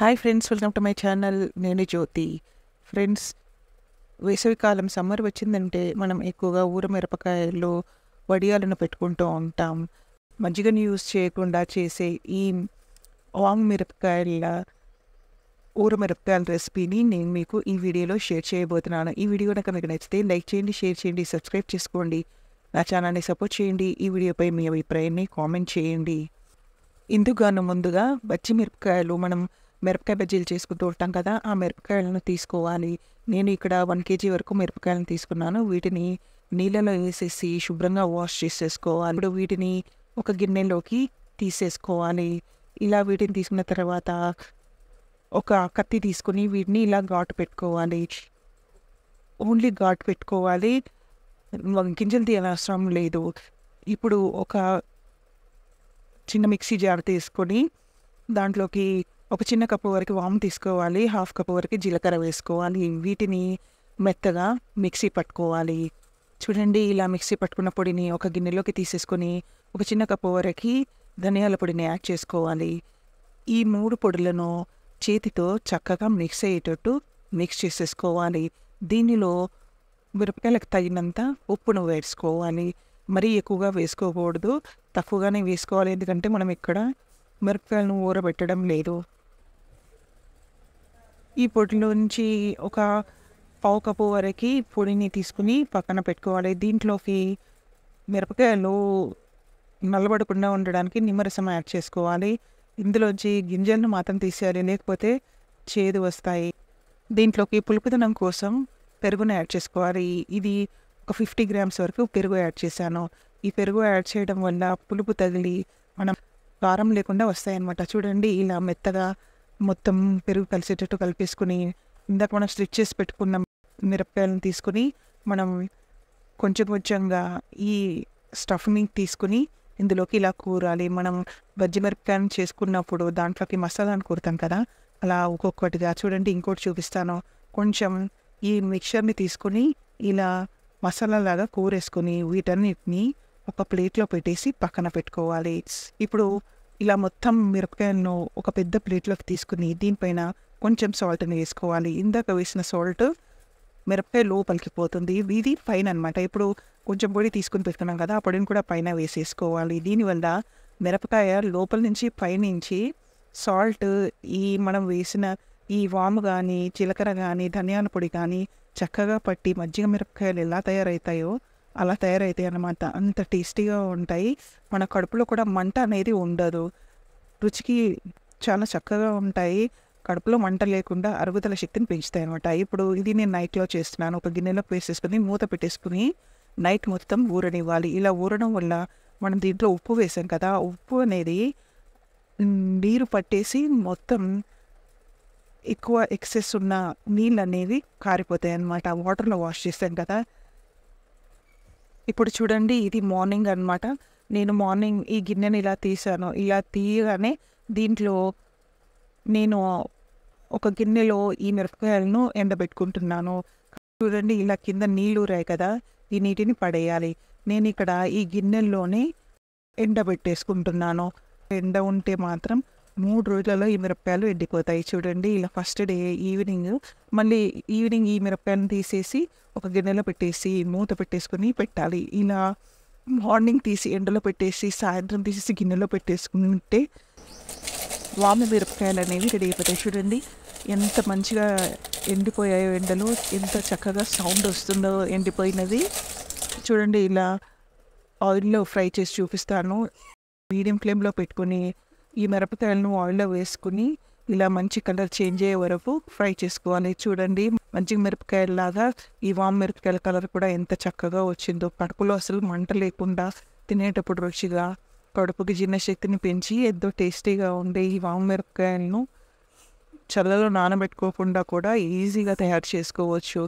hi friends welcome to my channel నేను Jyothi friends వేసవికాలం summer వచ్చిందంటే మనం ఎక్కువగా ఊర మిరపకాయల్లో వడియాలను పెట్టుకుంటూ ఉంటాం మజ్జిగను యూజ్ చేయకుండా చేసే ఈ వాంగ్ మిరపకాయల ఊర మిరపకాయల రెసిపీని నేను మీకు ఈ వీడియోలో షేర్ చేయబోతున్నాను ఈ వీడియో నాకు మీకు నచ్చితే లైక్ చేయండి షేర్ చేయండి సబ్స్క్రైబ్ చేసుకోండి నా ఛానల్ని సపోర్ట్ చేయండి ఈ వీడియోపై మీ అభిప్రాయాన్ని కామెంట్ చేయండి ఇందుకు ముందుగా పచ్చి మిరపకాయలు మనం మిరపకాయ బజ్జీలు చేసుకుంటూ ఉంటాం కదా ఆ మిరపకాయలను తీసుకోవాలి నేను ఇక్కడ వన్ కేజీ వరకు మిరపకాయలను తీసుకున్నాను వీటిని నీళ్ళలో వేసేసి శుభ్రంగా వాష్ చేసేసుకోవాలి ఇప్పుడు వీటిని ఒక గిన్నెలోకి తీసేసుకోవాలి ఇలా వీటిని తీసుకున్న తర్వాత ఒక కత్తి తీసుకుని వీటిని ఇలా ఘాటు పెట్టుకోవాలి ఓన్లీ ఘాటు పెట్టుకోవాలి గింజలు తీయాల అవసరం లేదు ఇప్పుడు ఒక చిన్న మిక్సీ జార్ తీసుకొని దాంట్లోకి ఒక చిన్న కప్పు వరకు వాము తీసుకోవాలి హాఫ్ కప్పు వరకు జీలకర్ర వేసుకోవాలి వీటిని మెత్తగా మిక్సీ పట్టుకోవాలి చూడండి ఇలా మిక్సీ పట్టుకున్న పొడిని ఒక గిన్నెలోకి తీసేసుకొని ఒక చిన్న కప్పు వరకు ధనియాల పొడిని యాడ్ చేసుకోవాలి ఈ మూడు పొడులను చేతితో చక్కగా మిక్స్ అయ్యేటట్టు మిక్స్ చేసేసుకోవాలి దీనిలో మిరపకాయలకు తగినంత ఉప్పును వేసుకోవాలి మరీ ఎక్కువగా వేసుకోకూడదు తక్కువగానే వేసుకోవాలి ఎందుకంటే మనం ఇక్కడ మిరపకాయలను ఊరబెట్టడం లేదు ఈ పొడిలో నుంచి ఒక పావు కప్పు వరకు పొడిని తీసుకుని పక్కన పెట్టుకోవాలి దీంట్లోకి మిరపకాయలు నల్లబడకుండా ఉండడానికి నిమ్మరసం యాడ్ చేసుకోవాలి ఇందులోంచి గింజలను మాత్రం తీసేయాలి లేకపోతే చేదు వస్తాయి దీంట్లోకి పులుపుదనం కోసం పెరుగును యాడ్ చేసుకోవాలి ఇది ఒక ఫిఫ్టీ గ్రామ్స్ వరకు పెరుగు యాడ్ చేశాను ఈ పెరుగు యాడ్ చేయడం వల్ల పులుపు తగిలి మనం కారం లేకుండా వస్తాయన్నమాట చూడండి ఇలా మెత్తగా మొత్తం పెరుగు కలిసేటట్టు కలిపేసుకుని ఇందాక మనం స్ట్రిచ్ చేసి పెట్టుకున్న మిరపకాయలను తీసుకుని మనం కొంచెం కొంచెంగా ఈ స్టఫ్ని తీసుకుని ఇందులోకి ఇలా కూరాలి మనం బజ్జి మిరపకాయలను చేసుకున్నప్పుడు దాంట్లోకి మసాలాను కూరుతాం కదా అలా ఒక్కొక్కటిగా చూడండి ఇంకోటి చూపిస్తాను కొంచెం ఈ మిక్చర్ని తీసుకుని ఇలా మసాలాలాగా కూరేసుకుని వీటన్నిటిని ఒక ప్లేట్లో పెట్టేసి పక్కన పెట్టుకోవాలి ఇప్పుడు ఇలా మొత్తం మిరపకాయలను ఒక పెద్ద ప్లేట్లోకి తీసుకుని దీనిపైన కొంచెం సాల్ట్ని వేసుకోవాలి ఇందాక వేసిన సాల్ట్ మిరపకాయ లోపలికి పోతుంది ఇది పైన అనమాట ఇప్పుడు కొంచెం పొడి తీసుకుని పెడుతున్నాం కదా ఆ పొడిని కూడా పైన వేసేసుకోవాలి దీనివల్ల మిరపకాయ లోపల నుంచి పైనుంచి సాల్ట్ ఈ మనం వేసిన ఈ వాము కానీ జీలకర్ర కానీ ధనియాల పొడి కానీ చక్కగా పట్టి మజ్జిగ మిరపకాయలు ఎలా తయారవుతాయో అలా తయారవుతాయి అన్నమాట అంత టేస్టీగా ఉంటాయి మన కడుపులో కూడా మంట అనేది ఉండదు రుచికి చాలా చక్కగా ఉంటాయి కడుపులో మంట లేకుండా అరుగుదల శక్తిని పెంచుతాయి అనమాట ఇప్పుడు ఇది నేను నైట్లో చేస్తున్నాను ఒక గిన్నెలో వేసేసుకుని మూత పెట్టేసుకుని నైట్ మొత్తం ఊరనివ్వాలి ఇలా ఊరడం వల్ల మనం దీంట్లో ఉప్పు వేసాం కదా ఉప్పు అనేది నీరు పట్టేసి మొత్తం ఎక్కువ ఎక్సెస్ ఉన్న నీళ్ళు అనేవి కారిపోతాయి అన్నమాట వాటర్లో వాష్ చేస్తాం కదా ఇప్పుడు చూడండి ఇది మార్నింగ్ అనమాట నేను మార్నింగ్ ఈ గిన్నెని ఇలా తీసాను ఇలా తీయగానే దీంట్లో నేను ఒక గిన్నెలో ఈ మిరపకాయలను ఎండబెట్టుకుంటున్నాను చూడండి ఇలా కింద నీళ్ళు రాయి కదా ఈ నీటిని పడేయాలి నేను ఇక్కడ ఈ గిన్నెల్లోనే ఎండబెట్టేసుకుంటున్నాను ఎండ ఉంటే మాత్రం మూడు రోజులలో ఈ మిరపకాయలు ఎండిపోతాయి చూడండి ఇలా ఫస్ట్ డే ఈవినింగ్ మళ్ళీ ఈవినింగ్ ఈ మిరపకాయలను తీసేసి ఒక గిన్నెలో పెట్టేసి మూత పెట్టేసుకొని పెట్టాలి ఇలా మార్నింగ్ తీసి ఎండలో పెట్టేసి సాయంత్రం తీసేసి గిన్నెలో పెట్టేసుకుని ఉంటే వామ మిరపకాయలు అనేవి రెడీ అయిపోతాయి చూడండి ఎంత మంచిగా ఎండిపోయాయో ఎండలో ఎంత చక్కగా సౌండ్ వస్తుందో ఎండిపోయినది చూడండి ఇలా ఆయిల్లో ఫ్రై చేసి చూపిస్తాను మీడియం ఫ్లేమ్లో పెట్టుకొని ఈ మిరపకాయలను ఆయిల్లో వేసుకుని ఇలా మంచి కలర్ చేంజ్ అయ్యే వరకు ఫ్రై చేసుకోవాలి చూడండి మంచి లాగా ఈ వామ్ మిరపకాయల కలర్ కూడా ఎంత చక్కగా వచ్చిందో కడుపులో అసలు మంట లేకుండా తినేటప్పుడు రుచిగా కడుపుకి జీర్ణశక్తిని పెంచి ఎంతో టేస్టీగా ఉండే ఈ వామ్ మిరపకాయలను చల్లలో నానబెట్టుకోకుండా కూడా ఈజీగా తయారు చేసుకోవచ్చు